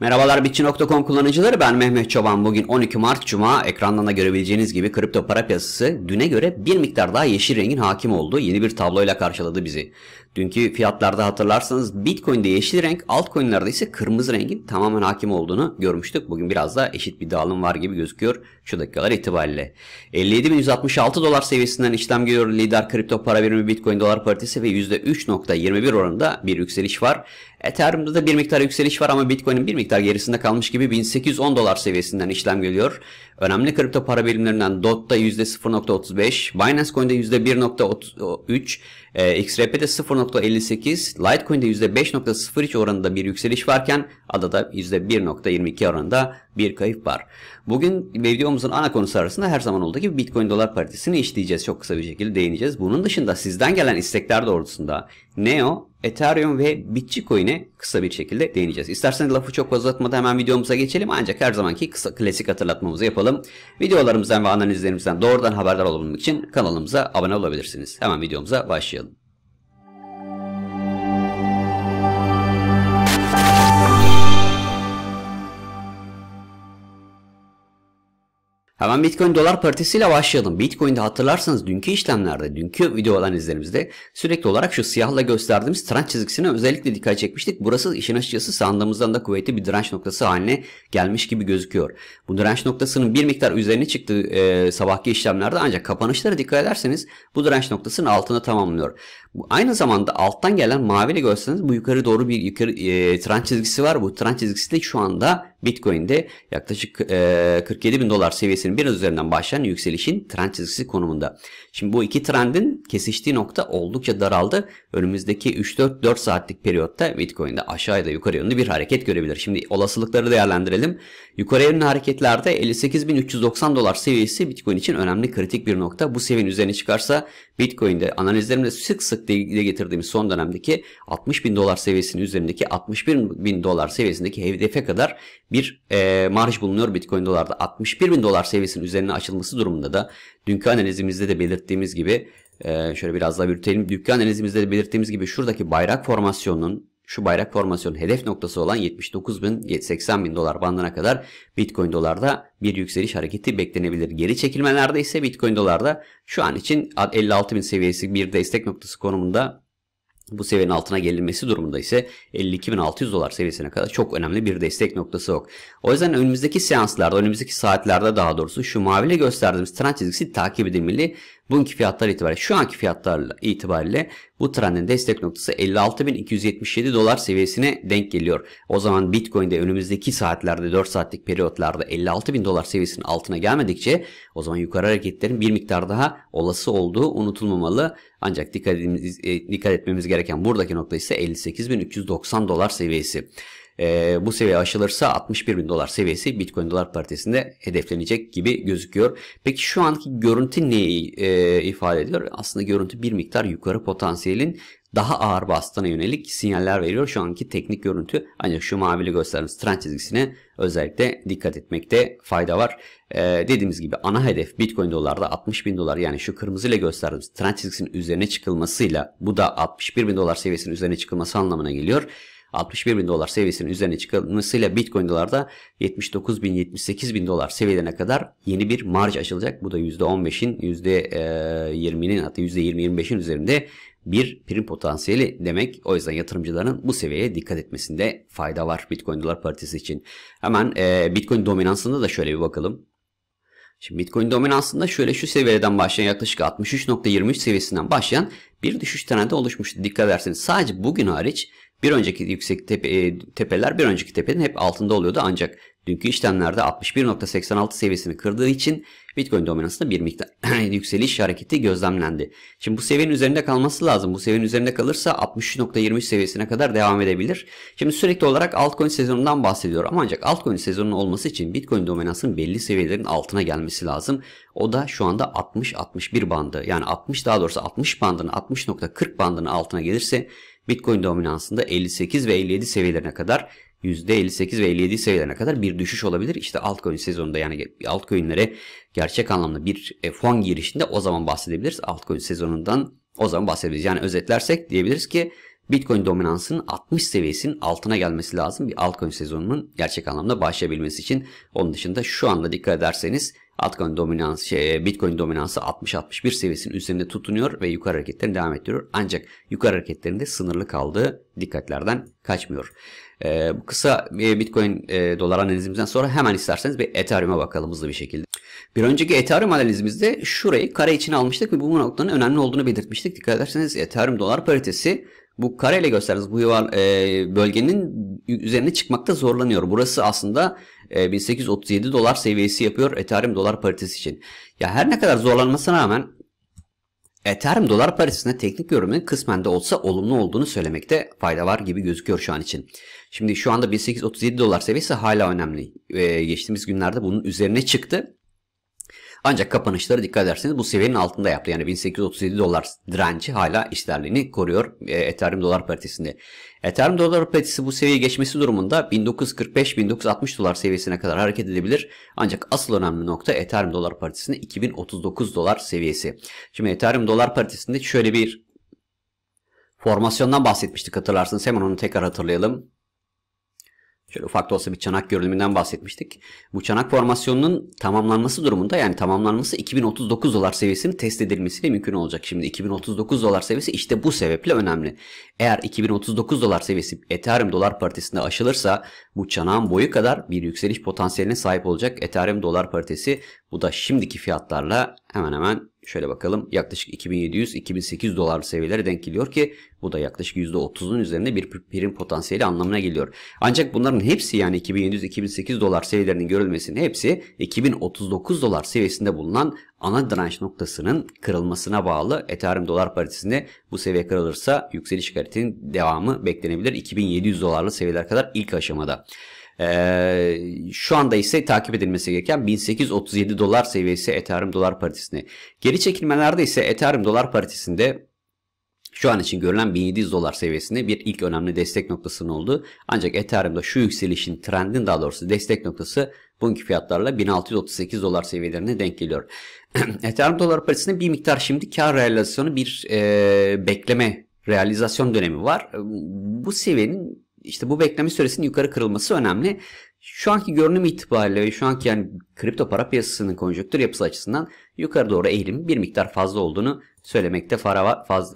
Merhabalar Bitçi.com kullanıcıları ben Mehmet Çoban. Bugün 12 Mart Cuma ekrandan da görebileceğiniz gibi kripto para piyasası düne göre bir miktar daha yeşil rengin hakim oldu. Yeni bir tabloyla karşıladı bizi. Dünkü fiyatlarda hatırlarsanız Bitcoin'de yeşil renk, altcoin'lerde ise kırmızı rengin tamamen hakim olduğunu görmüştük. Bugün biraz daha eşit bir dağılım var gibi gözüküyor şu dakikalar itibariyle. 57.166 dolar seviyesinden işlem görüyor lider kripto para birimi Bitcoin dolar paritesi ve %3.21 oranında bir yükseliş var. Ethereum'da da bir miktar yükseliş var ama Bitcoin'in bir miktar gerisinde kalmış gibi 1810 dolar seviyesinden işlem geliyor. Önemli kripto para birimlerinden DOT'ta %0.35, Binance Coin'de %1.3, e, XRP'de 0.58, Litecoin'de %5.03 oranında bir yükseliş varken adada %1.22 oranında bir kayıp var. Bugün videomuzun ana konusu arasında her zaman olduğu gibi Bitcoin Dolar paritesini işleyeceğiz. Çok kısa bir şekilde değineceğiz. Bunun dışında sizden gelen istekler doğrultusunda Neo, Ethereum ve Bitcoin'e kısa bir şekilde değineceğiz. İsterseniz lafı çok fazla uzatmadan hemen videomuza geçelim. Ancak her zamanki kısa klasik hatırlatmamızı yapalım. Videolarımızdan ve analizlerimizden doğrudan haberdar olabilmek için kanalımıza abone olabilirsiniz. Hemen videomuza başlayalım. Hemen Bitcoin dolar paritesiyle başlayalım. Bitcoin'de hatırlarsanız dünkü işlemlerde, dünkü video olan izlerimizde sürekli olarak şu siyahla gösterdiğimiz trend çizgisine özellikle dikkat çekmiştik. Burası işin açıkçası sandığımızdan da kuvvetli bir direnç noktası haline gelmiş gibi gözüküyor. Bu direnç noktasının bir miktar üzerine çıktığı e, sabahki işlemlerde ancak kapanışlara dikkat ederseniz bu direnç noktasının altını tamamlıyor. Aynı zamanda alttan gelen maviyle görseniz bu yukarı doğru bir yukarı e, trend çizgisi var. Bu trend çizgisi de şu anda Bitcoin'de yaklaşık e, 47 bin dolar seviyesinin biraz üzerinden başlayan yükselişin trend çizgisi konumunda. Şimdi bu iki trendin kesiştiği nokta oldukça daraldı. Önümüzdeki 3-4-4 saatlik periyotta Bitcoin'de aşağıya da yukarı yönlü bir hareket görebilir. Şimdi olasılıkları değerlendirelim. Yukarı yönlü hareketlerde 58.390 dolar seviyesi Bitcoin için önemli kritik bir nokta. Bu seviyenin üzerine çıkarsa Bitcoin'de analizlerimde sık sık sık dile getirdiğimiz son dönemdeki 60 bin dolar seviyesinin üzerindeki 61 bin dolar seviyesindeki hedefe kadar bir e, marj bulunuyor Bitcoin dolarda. 61 bin dolar seviyesinin üzerine açılması durumunda da dünkü analizimizde de belirttiğimiz gibi e, şöyle biraz daha yürütelim. Dünkü analizimizde de belirttiğimiz gibi şuradaki bayrak formasyonunun şu bayrak formasyon hedef noktası olan 79 bin 80 bin dolar bandına kadar Bitcoin dolarda bir yükseliş hareketi beklenebilir. Geri çekilmelerde ise Bitcoin dolarda şu an için 56 bin seviyesi bir destek noktası konumunda bu seviyenin altına gelinmesi durumunda ise 52.600 dolar seviyesine kadar çok önemli bir destek noktası yok. O yüzden önümüzdeki seanslarda, önümüzdeki saatlerde daha doğrusu şu maviyle gösterdiğimiz trend çizgisi takip edilmeli Bugünkü fiyatlar itibariyle şu anki fiyatlarla itibariyle bu trendin destek noktası 56.277 dolar seviyesine denk geliyor. O zaman Bitcoin'de önümüzdeki saatlerde 4 saatlik periyotlarda 56.000 dolar seviyesinin altına gelmedikçe o zaman yukarı hareketlerin bir miktar daha olası olduğu unutulmamalı. Ancak dikkat, edimiz, e, dikkat etmemiz gereken buradaki nokta ise 58.390 dolar seviyesi. E, bu seviye aşılırsa 61 bin dolar seviyesi Bitcoin dolar paritesinde hedeflenecek gibi gözüküyor. Peki şu anki görüntü neyi e, ifade ediyor? Aslında görüntü bir miktar yukarı potansiyelin daha ağır bastığına yönelik sinyaller veriyor. Şu anki teknik görüntü ancak şu mavili gösteren trend çizgisine özellikle dikkat etmekte fayda var. Ee, dediğimiz gibi ana hedef Bitcoin dolarda 60 bin dolar yani şu kırmızıyla gösterdiğimiz trend çizgisinin üzerine çıkılmasıyla bu da 61 bin dolar seviyesinin üzerine çıkılması anlamına geliyor. 61 bin dolar seviyesinin üzerine çıkmasıyla Bitcoin dolarda 79 bin 78 bin dolar seviyelerine kadar yeni bir marj açılacak. Bu da %15'in %20'nin e, hatta %20-25'in üzerinde bir prim potansiyeli demek. O yüzden yatırımcıların bu seviyeye dikkat etmesinde fayda var Bitcoin dolar paritesi için. Hemen e, Bitcoin dominansında da şöyle bir bakalım. Şimdi Bitcoin dominansında şöyle şu seviyeden başlayan yaklaşık 63.23 seviyesinden başlayan bir düşüş trendi oluşmuştu. Dikkat ederseniz sadece bugün hariç bir önceki yüksek tepe, e, tepeler bir önceki tepenin hep altında oluyordu ancak Dünkü işlemlerde 61.86 seviyesini kırdığı için Bitcoin dominansında bir miktar yükseliş hareketi gözlemlendi. Şimdi bu seviyenin üzerinde kalması lazım. Bu seviyenin üzerinde kalırsa 63.23 seviyesine kadar devam edebilir. Şimdi sürekli olarak altcoin sezonundan bahsediyor ama ancak altcoin sezonunun olması için Bitcoin dominansının belli seviyelerin altına gelmesi lazım. O da şu anda 60-61 bandı yani 60 daha doğrusu 60 bandının 60.40 bandının altına gelirse Bitcoin dominansında 58 ve 57 seviyelerine kadar %58 ve 57 seviyelerine kadar bir düşüş olabilir. İşte altcoin sezonunda yani altcoin'lere gerçek anlamda bir fon girişinde o zaman bahsedebiliriz. Altcoin sezonundan o zaman bahsedebiliriz. Yani özetlersek diyebiliriz ki Bitcoin dominansının 60 seviyesinin altına gelmesi lazım bir altcoin sezonunun gerçek anlamda başlayabilmesi için. Onun dışında şu anda dikkat ederseniz altcoin dominans, şey, e, Bitcoin dominansı 60-61 seviyesinin üzerinde tutunuyor ve yukarı hareketlerini devam ettiriyor. Ancak yukarı hareketlerinde sınırlı kaldığı dikkatlerden kaçmıyor. E, kısa e, Bitcoin e, dolar analizimizden sonra hemen isterseniz bir Ethereum'a bakalım hızlı bir şekilde. Bir önceki Ethereum analizimizde şurayı kare içine almıştık ve bu noktanın önemli olduğunu belirtmiştik. Dikkat ederseniz Ethereum dolar paritesi bu kareyle gösterdiğiniz bu yuvar e, bölgenin üzerine çıkmakta zorlanıyor. Burası aslında e, 1837 dolar seviyesi yapıyor Ethereum dolar paritesi için. Ya her ne kadar zorlanmasına rağmen Ethereum dolar paritesinde teknik yorumun kısmen de olsa olumlu olduğunu söylemekte fayda var gibi gözüküyor şu an için. Şimdi şu anda 1837 dolar seviyesi hala önemli. Ee, geçtiğimiz günlerde bunun üzerine çıktı. Ancak kapanışları dikkat ederseniz bu seviyenin altında yaptı. Yani 1837 dolar direnci hala işlerliğini koruyor e, Ethereum dolar paritesinde. Ethereum dolar paritesi bu seviyeye geçmesi durumunda 1945-1960 dolar seviyesine kadar hareket edebilir. Ancak asıl önemli nokta Ethereum dolar paritesinde 2039 dolar seviyesi. Şimdi Ethereum dolar paritesinde şöyle bir formasyondan bahsetmiştik hatırlarsınız. Hemen onu tekrar hatırlayalım şöyle ufak da olsa bir çanak görünümünden bahsetmiştik. Bu çanak formasyonunun tamamlanması durumunda yani tamamlanması 2039 dolar seviyesinin test edilmesiyle mümkün olacak. Şimdi 2039 dolar seviyesi işte bu sebeple önemli. Eğer 2039 dolar seviyesi Ethereum dolar paritesinde aşılırsa bu çanağın boyu kadar bir yükseliş potansiyeline sahip olacak Ethereum dolar paritesi. Bu da şimdiki fiyatlarla hemen hemen şöyle bakalım yaklaşık 2700-2800 dolar seviyelere denk geliyor ki bu da yaklaşık %30'un üzerinde bir prim potansiyeli anlamına geliyor. Ancak bunların hepsi yani 2700-2800 dolar seviyelerinin görülmesinin hepsi 2039 dolar seviyesinde bulunan ana direnç noktasının kırılmasına bağlı. Ethereum dolar paritesinde bu seviye kırılırsa yükseliş hareketinin devamı beklenebilir 2700 dolarlı seviyeler kadar ilk aşamada. Ee, şu anda ise takip edilmesi gereken 1837 dolar seviyesi Ethereum dolar paritesine. Geri çekilmelerde ise Ethereum dolar paritesinde şu an için görülen 1700 dolar seviyesinde bir ilk önemli destek noktasının oldu. Ancak Ethereum'da şu yükselişin trendin daha doğrusu destek noktası bugünkü fiyatlarla 1638 dolar seviyelerine denk geliyor. Ethereum dolar paritesinde bir miktar şimdi kar realizasyonu bir e, bekleme realizasyon dönemi var. Bu seviyenin işte bu bekleme süresinin yukarı kırılması önemli. Şu anki görünüm itibariyle ve şu anki yani kripto para piyasasının konjonktür yapısı açısından yukarı doğru eğilim bir miktar fazla olduğunu söylemekte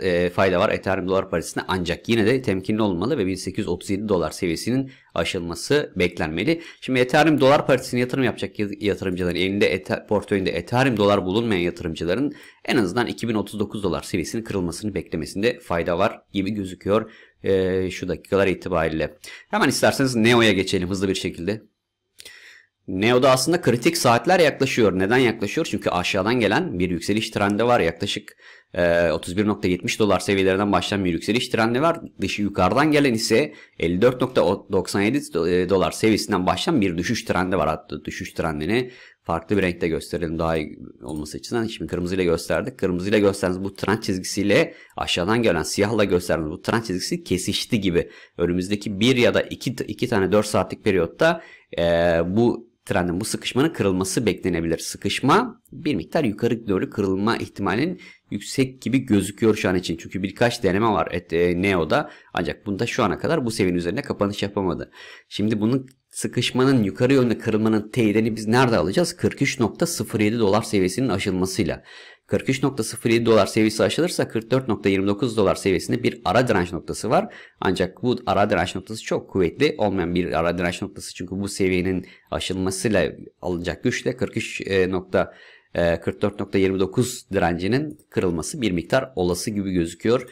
e, fayda var Ethereum dolar paritesinde ancak yine de temkinli olmalı ve 1837 dolar seviyesinin aşılması beklenmeli. Şimdi Ethereum dolar paritesine yatırım yapacak yatırımcıların elinde portföyünde Ethereum dolar bulunmayan yatırımcıların en azından 2039 dolar seviyesinin kırılmasını beklemesinde fayda var gibi gözüküyor e, şu dakikalar itibariyle. Hemen isterseniz Neo'ya geçelim hızlı bir şekilde. Neo'da aslında kritik saatler yaklaşıyor. Neden yaklaşıyor? Çünkü aşağıdan gelen bir yükseliş trendi var. Yaklaşık e, 31.70 dolar seviyelerinden başlayan bir yükseliş trendi var. Dışı yukarıdan gelen ise 54.97 e, dolar seviyesinden başlayan bir düşüş trendi var. Hatta düşüş trendini farklı bir renkte gösterelim daha iyi olması için. Yani şimdi kırmızıyla gösterdik. Kırmızıyla gösterdiğiniz bu trend çizgisiyle aşağıdan gelen siyahla gösterdiğiniz bu trend çizgisi kesişti gibi. Önümüzdeki bir ya da iki, iki tane 4 saatlik periyotta e, bu trendin bu sıkışmanın kırılması beklenebilir. Sıkışma bir miktar yukarı doğru kırılma ihtimalinin yüksek gibi gözüküyor şu an için. Çünkü birkaç deneme var et, e, Neo'da ancak bunda şu ana kadar bu seviyenin üzerine kapanış yapamadı. Şimdi bunun sıkışmanın yukarı yönlü kırılmanın teyidini biz nerede alacağız? 43.07 dolar seviyesinin aşılmasıyla. 43.07 dolar seviyesi aşılırsa 44.29 dolar seviyesinde bir ara direnç noktası var. Ancak bu ara direnç noktası çok kuvvetli olmayan bir ara direnç noktası. Çünkü bu seviyenin aşılmasıyla alınacak güçle 43.44.29 44.29 e, e, direncinin kırılması bir miktar olası gibi gözüküyor.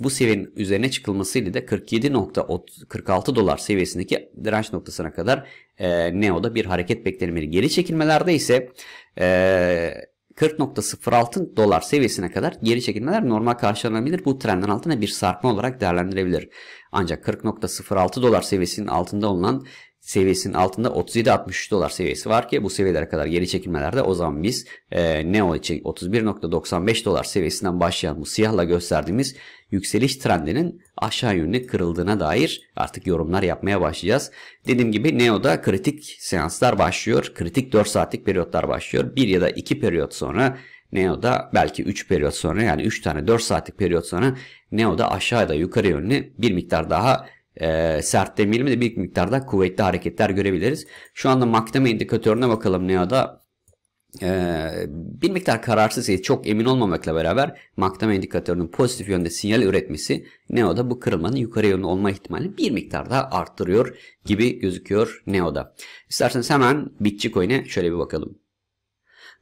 Bu seviyenin üzerine çıkılmasıyla da 47.46 dolar seviyesindeki direnç noktasına kadar e, Neo'da bir hareket beklenmeli. Geri çekilmelerde ise e, 40.06 dolar seviyesine kadar geri çekilmeler normal karşılanabilir. Bu trendin altına bir sarkma olarak değerlendirebilir. Ancak 40.06 dolar seviyesinin altında olan seviyesinin altında 37-63 dolar seviyesi var ki bu seviyelere kadar geri çekilmelerde o zaman biz e, Neo için 31.95 dolar seviyesinden başlayan bu siyahla gösterdiğimiz yükseliş trendinin aşağı yönlü kırıldığına dair artık yorumlar yapmaya başlayacağız. Dediğim gibi Neo'da kritik seanslar başlıyor. Kritik 4 saatlik periyotlar başlıyor. 1 ya da 2 periyot sonra Neo'da belki 3 periyot sonra yani 3 tane 4 saatlik periyot sonra Neo'da aşağıda yukarı yönlü bir miktar daha e, sert demeyelim de bir miktarda kuvvetli hareketler görebiliriz. Şu anda MACD'e indikatörüne bakalım NEO'da ee, bir miktar kararsız çok emin olmamakla beraber maktama indikatörünün pozitif yönde sinyal üretmesi NEO'da bu kırılmanın yukarı yönlü olma ihtimalini bir miktar daha arttırıyor gibi gözüküyor NEO'da. İsterseniz hemen Bitcoin'e şöyle bir bakalım.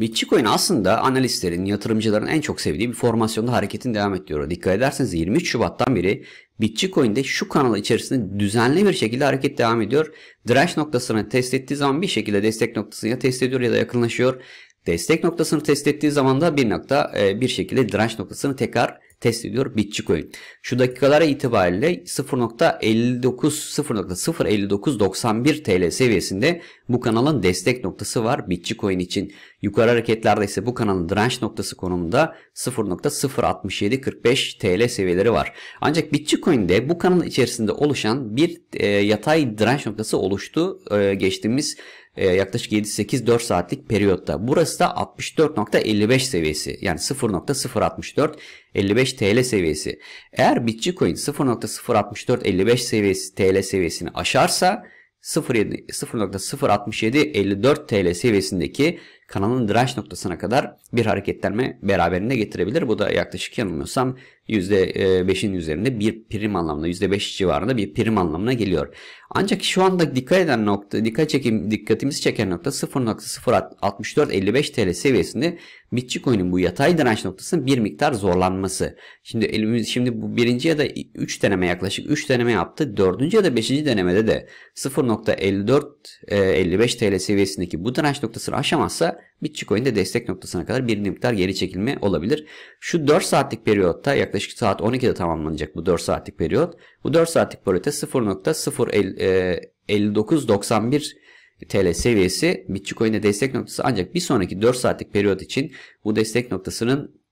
Bitcoin aslında analistlerin, yatırımcıların en çok sevdiği bir formasyonda hareketin devam ediyor. Dikkat ederseniz 23 Şubat'tan beri Bitcoin'de şu kanal içerisinde düzenli bir şekilde hareket devam ediyor. Direnç noktasını test ettiği zaman bir şekilde destek noktasını ya test ediyor ya da yakınlaşıyor. Destek noktasını test ettiği zaman da bir nokta e, bir şekilde direnç noktasını tekrar test ediyor Bitcoin. Şu dakikalara itibariyle 0.59 0.059.91 TL seviyesinde bu kanalın destek noktası var Bitcoin için. Yukarı hareketlerde ise bu kanalın direnç noktası konumunda 0.06745 TL seviyeleri var. Ancak Bitcoin'de bu kanalın içerisinde oluşan bir e, yatay direnç noktası oluştu e, geçtiğimiz e, yaklaşık 7-8-4 saatlik periyotta. Burası da 64.55 seviyesi yani 0.064 55 TL seviyesi. Eğer Bitcoin 0.064 55 seviyesi TL seviyesini aşarsa 0.067 54 TL seviyesindeki kanalın direnç noktasına kadar bir hareketlenme beraberinde getirebilir. Bu da yaklaşık yanılmıyorsam %5'in e, üzerinde bir prim anlamında %5 civarında bir prim anlamına geliyor. Ancak şu anda dikkat eden nokta, dikkat çekim, dikkatimizi çeken nokta 0.06455 TL seviyesinde Bitcoin'in bu yatay direnç noktasının bir miktar zorlanması. Şimdi elimiz şimdi bu birinci ya da 3 deneme yaklaşık 3 deneme yaptı. Dördüncü ya da beşinci denemede de 0.54 55 TL seviyesindeki bu direnç noktasını aşamazsa Bitcoin'de destek noktasına kadar bir miktar geri çekilme olabilir. Şu 4 saatlik periyotta yaklaşık saat 12'de tamamlanacak bu 4 saatlik periyot. Bu 4 saatlik periyotta 0.05991 e, TL seviyesi Bitcoin'de destek noktası ancak bir sonraki 4 saatlik periyot için bu destek noktasının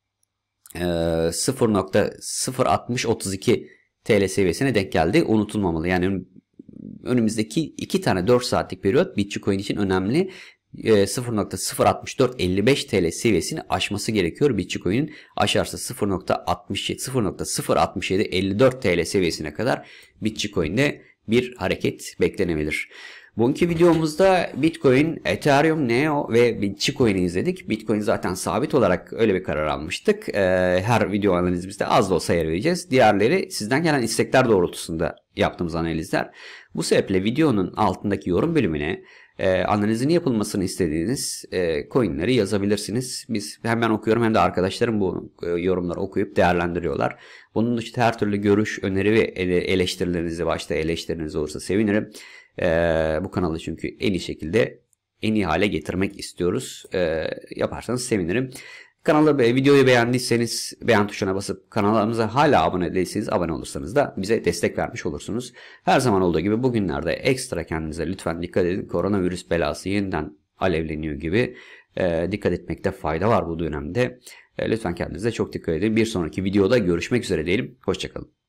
0.06032 e, TL seviyesine denk geldi. Unutulmamalı. Yani önümüzdeki 2 tane 4 saatlik periyot Bitcoin için önemli 0.06455 ee, TL seviyesini aşması gerekiyor Bitcoin'in. Aşarsa 0.67 0.067 TL seviyesine kadar Bitcoin'de bir hareket beklenebilir. Bugünkü videomuzda Bitcoin, Ethereum, Neo ve Bitcoin'i izledik. Bitcoin zaten sabit olarak öyle bir karar almıştık. Ee, her video analizimizde az da olsa yer vereceğiz. Diğerleri sizden gelen istekler doğrultusunda yaptığımız analizler. Bu sebeple videonun altındaki yorum bölümüne e, analizin analizini yapılmasını istediğiniz e, coinleri yazabilirsiniz. Biz hem ben okuyorum hem de arkadaşlarım bu e, yorumları okuyup değerlendiriyorlar. Bunun dışında her türlü görüş, öneri ve eleştirilerinizi başta eleştiriniz olursa sevinirim. Ee, bu kanalı çünkü en iyi şekilde en iyi hale getirmek istiyoruz. E, yaparsanız sevinirim. Kanalı ve videoyu beğendiyseniz beğen tuşuna basıp kanalımıza hala abone değilseniz abone olursanız da bize destek vermiş olursunuz. Her zaman olduğu gibi bugünlerde ekstra kendinize lütfen dikkat edin. Koronavirüs belası yeniden alevleniyor gibi e, dikkat etmekte fayda var bu dönemde. E, lütfen kendinize çok dikkat edin. Bir sonraki videoda görüşmek üzere diyelim. Hoşçakalın.